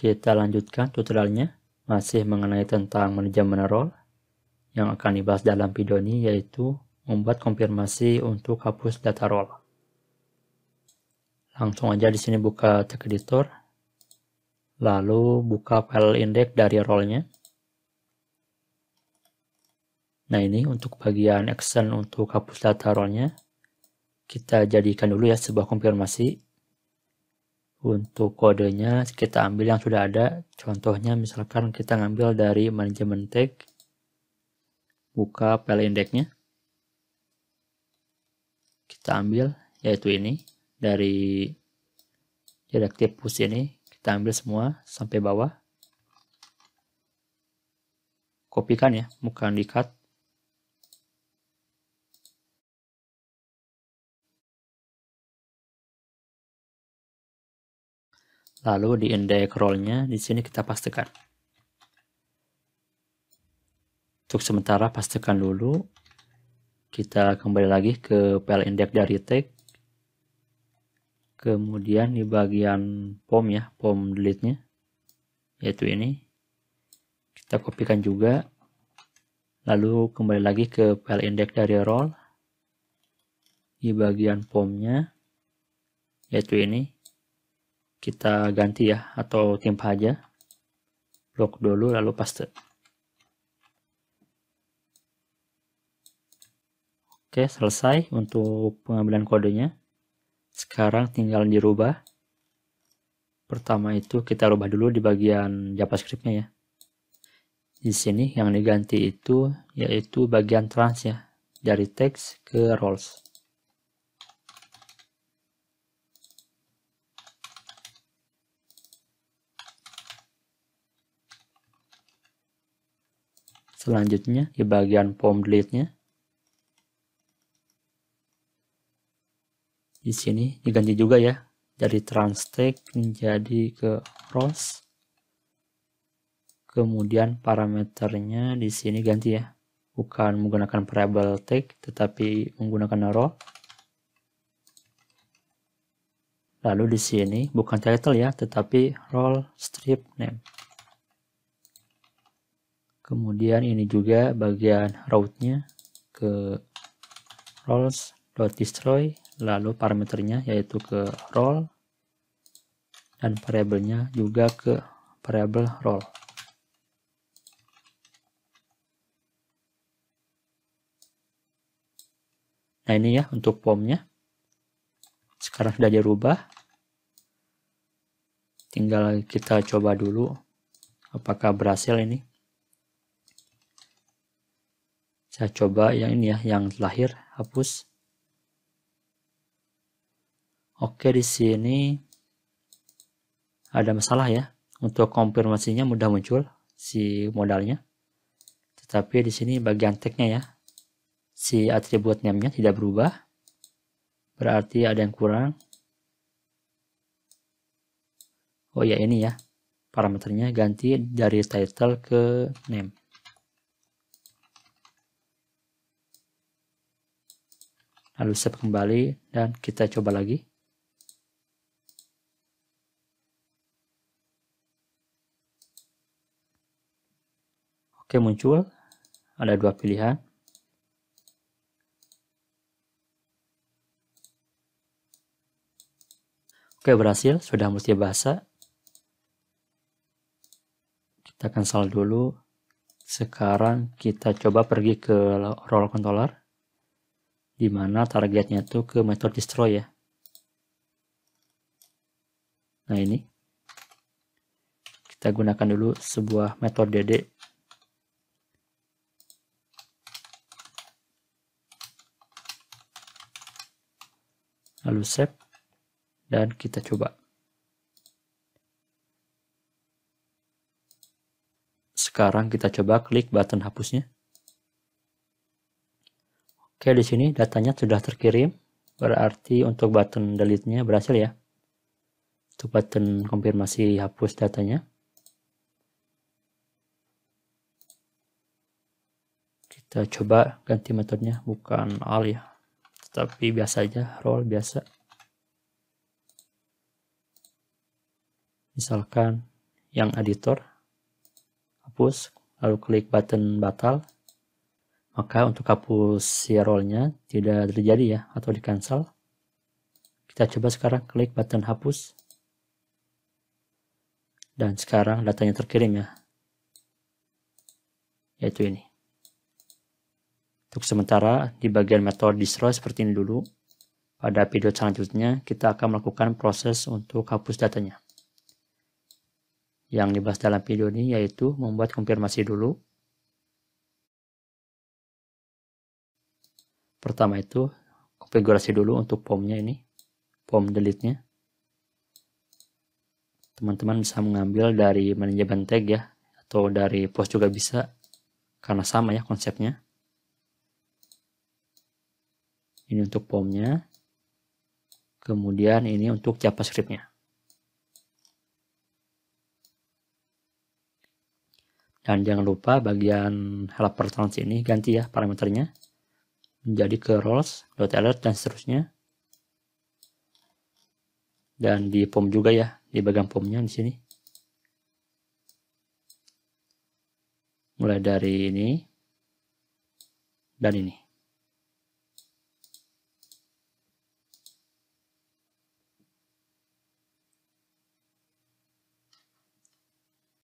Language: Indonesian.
Kita lanjutkan tutorialnya, masih mengenai tentang manajemen role yang akan dibahas dalam video ini yaitu membuat konfirmasi untuk hapus data role. Langsung aja di sini buka text editor, lalu buka file index dari role-nya. Nah ini untuk bagian action untuk hapus data role-nya, kita jadikan dulu ya sebuah konfirmasi untuk kodenya kita ambil yang sudah ada. Contohnya misalkan kita ngambil dari manajemen tag. Buka file indexnya. Kita ambil yaitu ini dari directive push ini. Kita ambil semua sampai bawah. Kopikan ya, bukan di cut. Lalu di index rollnya di sini kita pastikan. Untuk sementara pastikan dulu. Kita kembali lagi ke file index dari tag. Kemudian di bagian pom ya, pom delete-nya yaitu ini. Kita kopikan juga. Lalu kembali lagi ke file index dari roll di bagian pomnya yaitu ini kita ganti ya atau timpa aja blok dulu lalu paste oke selesai untuk pengambilan kodenya sekarang tinggal dirubah pertama itu kita rubah dulu di bagian javascriptnya ya di sini yang diganti itu yaitu bagian trans ya dari text ke roles Selanjutnya di bagian form delete-nya. Di sini diganti juga ya dari transtake menjadi ke rows. Kemudian parameternya di sini ganti ya. Bukan menggunakan variable take tetapi menggunakan row. Lalu di sini bukan title ya, tetapi role strip name kemudian ini juga bagian route-nya ke roles.destroy lalu parameternya yaitu ke role dan variabelnya juga ke variabel role nah ini ya untuk formnya sekarang sudah dirubah tinggal kita coba dulu apakah berhasil ini Saya coba yang ini ya, yang terakhir, hapus. Oke, di sini ada masalah ya. Untuk konfirmasinya mudah muncul si modalnya. Tetapi di sini bagian tag-nya ya, si atribut name-nya tidak berubah. Berarti ada yang kurang. Oh ya, ini ya. Parameternya ganti dari title ke name. lalu save kembali dan kita coba lagi oke muncul ada dua pilihan Oke, berhasil. Sudah mesti bahasa. Kita cancel dulu. Sekarang kita coba pergi ke roll controller di mana targetnya itu ke method destroy ya nah ini kita gunakan dulu sebuah metode DD lalu save dan kita coba sekarang kita coba klik button hapusnya Oke, di sini datanya sudah terkirim. Berarti untuk button delete-nya berhasil ya. Untuk button konfirmasi hapus datanya. Kita coba ganti metodenya, bukan all ya. Tapi biasa aja, roll biasa. Misalkan yang editor, hapus, lalu klik button batal, maka untuk hapus role-nya tidak terjadi ya atau di cancel kita coba sekarang klik button hapus dan sekarang datanya terkirim ya yaitu ini untuk sementara di bagian metode destroy seperti ini dulu pada video selanjutnya kita akan melakukan proses untuk hapus datanya yang dibahas dalam video ini yaitu membuat konfirmasi dulu pertama itu konfigurasi dulu untuk pomnya ini pom delete-nya teman-teman bisa mengambil dari manajemen tag ya atau dari post juga bisa karena sama ya konsepnya ini untuk pomnya kemudian ini untuk javascriptnya dan jangan lupa bagian helper trans ini ganti ya parameternya menjadi ke roles, alert, dan seterusnya. Dan di form juga ya, di bagian formnya di sini. Mulai dari ini, dan ini.